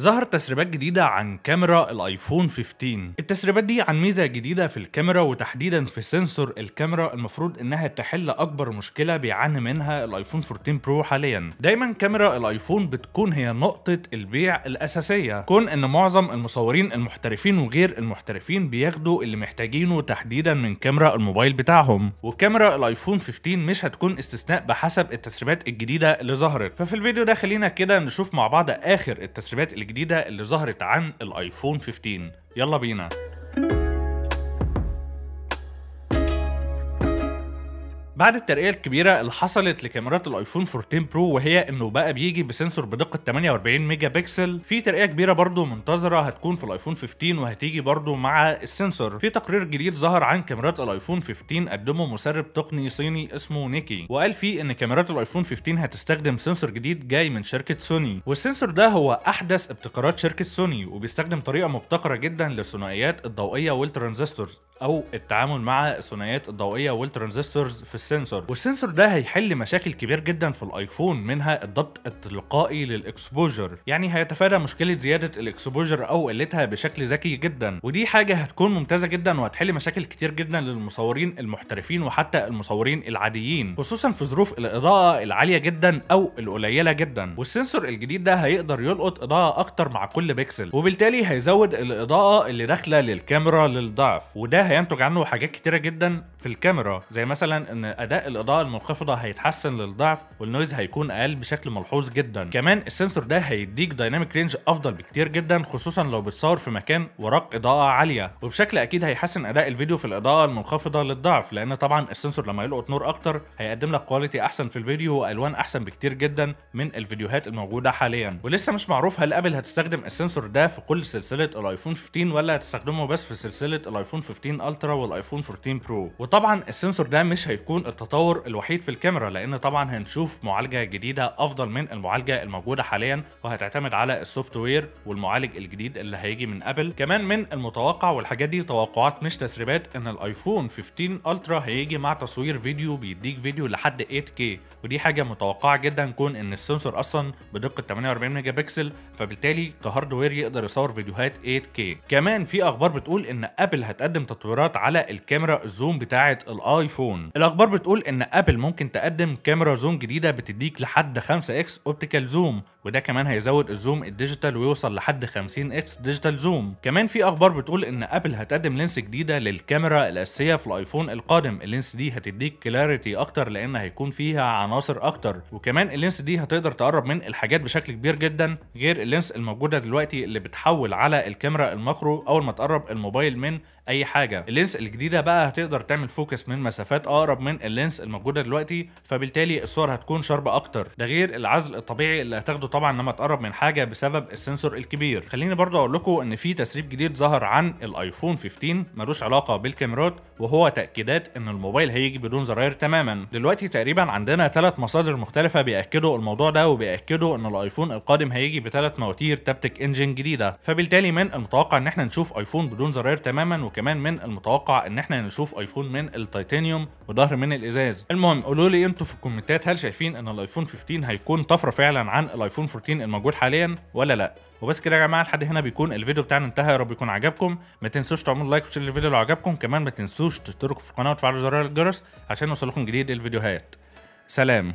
ظهر تسريبات جديدة عن كاميرا الايفون 15 التسريبات دي عن ميزة جديدة في الكاميرا وتحديدا في سنسور الكاميرا المفروض انها تحل اكبر مشكلة بيعاني منها الايفون 14 برو حاليا دايما كاميرا الايفون بتكون هي نقطة البيع الاساسية كون ان معظم المصورين المحترفين وغير المحترفين بياخدوا اللي محتاجينه تحديدا من كاميرا الموبايل بتاعهم وكاميرا الايفون 15 مش هتكون استثناء بحسب التسريبات الجديدة اللي ظهرت ففي الفيديو ده خلينا كده نشوف مع بعض اخر التسريبات اللي الجديدة اللي ظهرت عن الايفون 15 يلا بينا بعد الترقيه الكبيره اللي حصلت لكاميرات الايفون 14 برو وهي انه بقى بيجي بسنسور بدقه 48 ميجا بكسل في ترقيه كبيره برضه منتظره هتكون في الايفون 15 وهتيجي برضه مع السنسور في تقرير جديد ظهر عن كاميرات الايفون 15 قدمه مسرب تقني صيني اسمه نيكي وقال فيه ان كاميرات الايفون 15 هتستخدم سنسور جديد جاي من شركه سوني والسنسور ده هو احدث ابتكارات شركه سوني وبيستخدم طريقه مبتكره جدا للثنائيات الضوئيه والترانزستورز او التعامل مع الثنائيات الضوئيه والترانزستورز في السنسور والسنسور ده هيحل مشاكل كبير جدا في الايفون منها الضبط التلقائي للاكسبوجر يعني هيتفادى مشكله زياده الاكسبوجر او قلتها بشكل ذكي جدا ودي حاجه هتكون ممتازه جدا وهتحل مشاكل كتير جدا للمصورين المحترفين وحتى المصورين العاديين خصوصا في ظروف الاضاءه العاليه جدا او القليله جدا والسنسور الجديد ده هيقدر يلقط اضاءه اكتر مع كل بكسل وبالتالي هيزود الاضاءه اللي داخله للكاميرا للضعف وده هينتج عنه حاجات كتيرة جدا في الكاميرا زي مثلا ان اداء الاضاءة المنخفضة هيتحسن للضعف والنويز هيكون اقل بشكل ملحوظ جدا كمان السنسور ده هيديك دايناميك رينج افضل بكتير جدا خصوصا لو بتصور في مكان وراك اضاءة عالية وبشكل اكيد هيحسن اداء الفيديو في الاضاءة المنخفضة للضعف لان طبعا السنسور لما يلقط نور اكتر هيقدم لك كواليتي احسن في الفيديو والوان احسن بكتير جدا من الفيديوهات الموجودة حاليا ولسه مش معروف هل ابل هتستخدم السنسور ده في كل سلسلة الايفون 15 ولا هتستخدمه بس في سلسلة الايفون 15 14 الترا والايفون 14 برو وطبعا السنسور ده مش هيكون التطور الوحيد في الكاميرا لان طبعا هنشوف معالجه جديده افضل من المعالجه الموجوده حاليا وهتعتمد على السوفت وير والمعالج الجديد اللي هيجي من ابل كمان من المتوقع والحاجات دي توقعات مش تسريبات ان الايفون 15 الترا هيجي مع تصوير فيديو بيديك فيديو لحد 8K ودي حاجه متوقعه جدا كون ان السنسور اصلا بدقه 48 ميجا بكسل فبالتالي كهاردوير يقدر يصور فيديوهات 8K كمان في اخبار بتقول ان ابل هتقدم تطوير التطويرات على الكاميرا زوم بتاعه الايفون الاخبار بتقول ان ابل ممكن تقدم كاميرا زوم جديده بتديك لحد 5 اكس اوبتيكال زوم وده كمان هيزود الزوم الديجيتال ويوصل لحد 50 اكس ديجيتال زوم كمان في اخبار بتقول ان ابل هتقدم لينس جديده للكاميرا الاساسيه في الايفون القادم اللينس دي هتديك كلاريتي اكتر لان هيكون فيها عناصر اكتر وكمان اللينس دي هتقدر تقرب من الحاجات بشكل كبير جدا غير اللينس الموجوده دلوقتي اللي بتحول على الكاميرا الماكرو اول ما تقرب الموبايل من اي حاجه اللينس الجديده بقى هتقدر تعمل فوكس من مسافات اقرب من اللينس الموجوده دلوقتي فبالتالي الصور هتكون شاربه اكتر ده غير العزل الطبيعي اللي هتاخده طبعا لما تقرب من حاجه بسبب السنسور الكبير خليني برضه اقول لكم ان في تسريب جديد ظهر عن الايفون 15 ملوش علاقه بالكاميرات وهو تاكيدات ان الموبايل هيجي بدون زراير تماما دلوقتي تقريبا عندنا ثلاث مصادر مختلفه بياكدوا الموضوع ده وبياكدوا ان الايفون القادم هيجي بثلاث مواتير تابتك انجن جديده فبالتالي من المتوقع ان احنا نشوف ايفون بدون زراير تماما وكمان من المتوقع ان احنا نشوف ايفون من التيتانيوم وظهر من الازاز المهم قولوا لي انتوا في الكومنتات هل شايفين ان الايفون 15 هيكون طفره فعلا عن الايفون الايفون 14 الموجود حاليا ولا لا وبس كده يا جماعه لحد هنا بيكون الفيديو بتاعنا انتهى يا رب يكون عجبكم ما تنسوش تعملوا لايك وشير الفيديو لو عجبكم كمان ما تنسوش تشتركوا في القناه وتفعلوا زر الجرس عشان يوصلكم جديد الفيديوهات سلام